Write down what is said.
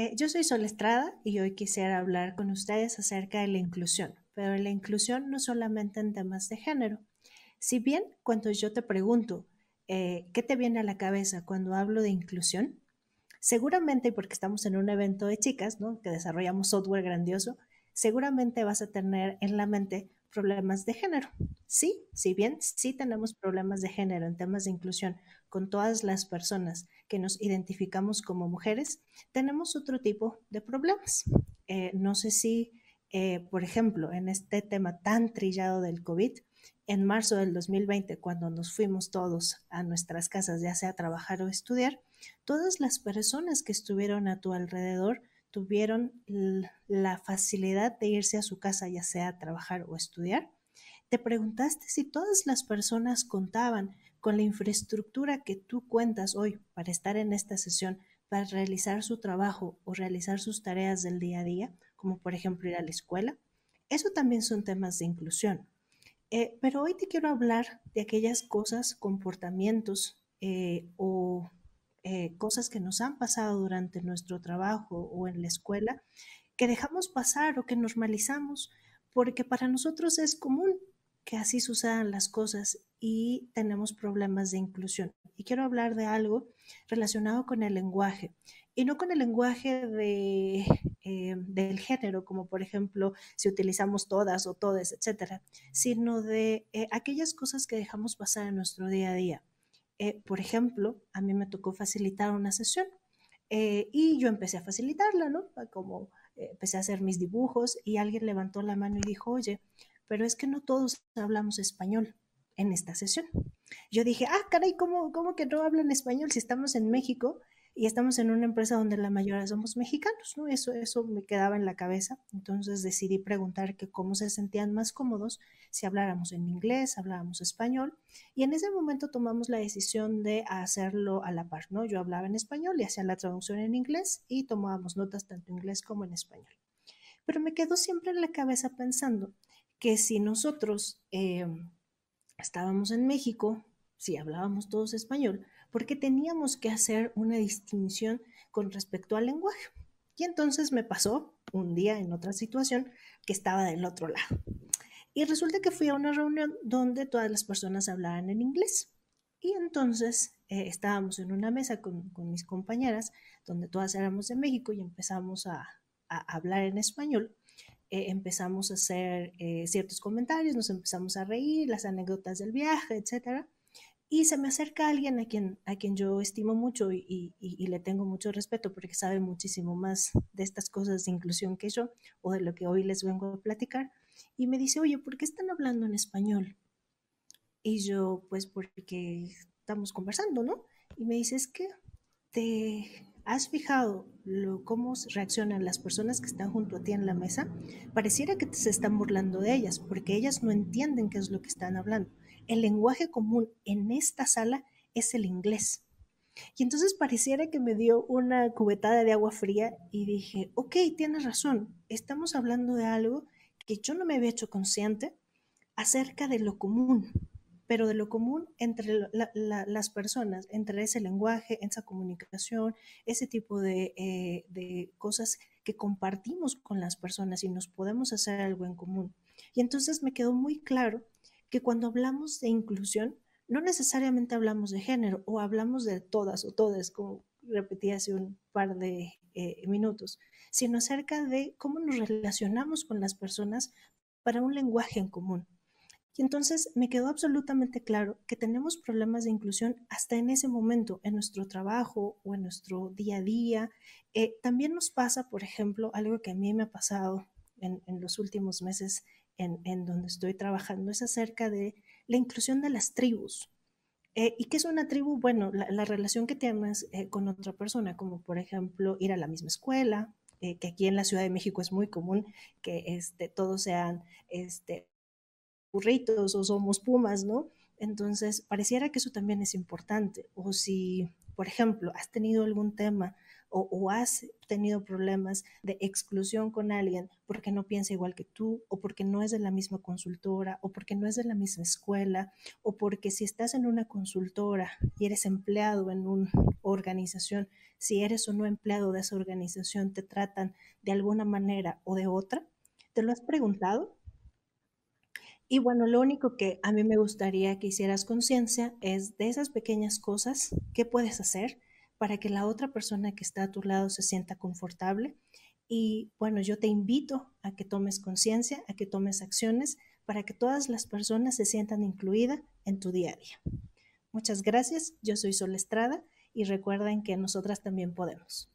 Eh, yo soy Sol Estrada y hoy quisiera hablar con ustedes acerca de la inclusión, pero la inclusión no solamente en temas de género. Si bien cuando yo te pregunto eh, qué te viene a la cabeza cuando hablo de inclusión, seguramente porque estamos en un evento de chicas, ¿no? que desarrollamos software grandioso, seguramente vas a tener en la mente problemas de género. Sí, si bien sí tenemos problemas de género en temas de inclusión con todas las personas que nos identificamos como mujeres, tenemos otro tipo de problemas. Eh, no sé si, eh, por ejemplo, en este tema tan trillado del COVID, en marzo del 2020, cuando nos fuimos todos a nuestras casas, ya sea trabajar o estudiar, todas las personas que estuvieron a tu alrededor tuvieron la facilidad de irse a su casa, ya sea a trabajar o estudiar? ¿Te preguntaste si todas las personas contaban con la infraestructura que tú cuentas hoy para estar en esta sesión, para realizar su trabajo o realizar sus tareas del día a día, como por ejemplo ir a la escuela? Eso también son temas de inclusión. Eh, pero hoy te quiero hablar de aquellas cosas, comportamientos eh, o eh, cosas que nos han pasado durante nuestro trabajo o en la escuela, que dejamos pasar o que normalizamos, porque para nosotros es común que así sucedan las cosas y tenemos problemas de inclusión. Y quiero hablar de algo relacionado con el lenguaje, y no con el lenguaje eh, del género, como por ejemplo si utilizamos todas o todes, etcétera, sino de eh, aquellas cosas que dejamos pasar en nuestro día a día. Eh, por ejemplo, a mí me tocó facilitar una sesión eh, y yo empecé a facilitarla, ¿no? Como eh, empecé a hacer mis dibujos y alguien levantó la mano y dijo, oye, pero es que no todos hablamos español en esta sesión. Yo dije, ah, caray, ¿cómo, cómo que no hablan español si estamos en México? y estamos en una empresa donde la mayoría somos mexicanos, ¿no? Eso, eso me quedaba en la cabeza. Entonces decidí preguntar que cómo se sentían más cómodos si habláramos en inglés, hablábamos español. Y en ese momento tomamos la decisión de hacerlo a la par, ¿no? Yo hablaba en español y hacía la traducción en inglés y tomábamos notas tanto en inglés como en español. Pero me quedó siempre en la cabeza pensando que si nosotros eh, estábamos en México si hablábamos todos español, porque teníamos que hacer una distinción con respecto al lenguaje. Y entonces me pasó un día en otra situación que estaba del otro lado. Y resulta que fui a una reunión donde todas las personas hablaban en inglés. Y entonces eh, estábamos en una mesa con, mis compañeras, donde todas éramos de México y empezamos a, hablar en español. Eh, empezamos a hacer eh, ciertos comentarios, nos empezamos a reír, las anécdotas del viaje, etcétera. Y se me acerca alguien a quien, a quien yo estimo mucho y, le tengo mucho respeto porque sabe muchísimo más de estas cosas de inclusión que yo o de lo que hoy les vengo a platicar. Y me dice, oye, ¿por qué están hablando en español? Y yo, pues porque estamos conversando, ¿no? Y me dice, es que te has fijado lo, cómo reaccionan las personas que están junto a ti en la mesa. Pareciera que se están burlando de ellas porque ellas no entienden qué es lo que están hablando el lenguaje común en esta sala es el inglés. Y entonces pareciera que me dio una cubetada de agua fría y dije, ok, tienes razón, estamos hablando de algo que yo no me había hecho consciente acerca de lo común, pero de lo común entre las personas, entre ese lenguaje, esa comunicación, ese tipo de, eh, de cosas que compartimos con las personas y nos podemos hacer algo en común. Y entonces me quedó muy claro que cuando hablamos de inclusión, no necesariamente hablamos de género o hablamos de todas o todas, como repetí hace un par de eh, minutos, sino acerca de cómo nos relacionamos con las personas para un lenguaje en común. Y entonces me quedó absolutamente claro que tenemos problemas de inclusión hasta en ese momento, en nuestro trabajo o en nuestro día a día. Eh, también nos pasa, por ejemplo, algo que a mí me ha pasado en los últimos meses en, donde estoy trabajando es acerca de la inclusión de las tribus. Eh, ¿Y qué es una tribu? Bueno, la, relación que tienes eh, con otra persona, como por ejemplo ir a la misma escuela, eh, que aquí en la Ciudad de México es muy común que este, todos sean este, burritos o somos pumas, ¿no? Entonces, pareciera que eso también es importante. O si, por ejemplo, has tenido algún tema o, has tenido problemas de exclusión con alguien porque no piensa igual que tú o porque no es de la misma consultora o porque no es de la misma escuela o porque si estás en una consultora y eres empleado en una organización, si eres o no empleado de esa organización, te tratan de alguna manera o de otra, ¿te lo has preguntado? Y bueno, lo único que a mí me gustaría que hicieras conciencia es de esas pequeñas cosas que puedes hacer para que la otra persona que está a tu lado se sienta confortable. Y bueno, yo te invito a que tomes conciencia, a que tomes acciones para que todas las personas se sientan incluidas en tu día a día. Muchas gracias, yo soy Sol Estrada y recuerden que nosotras también podemos.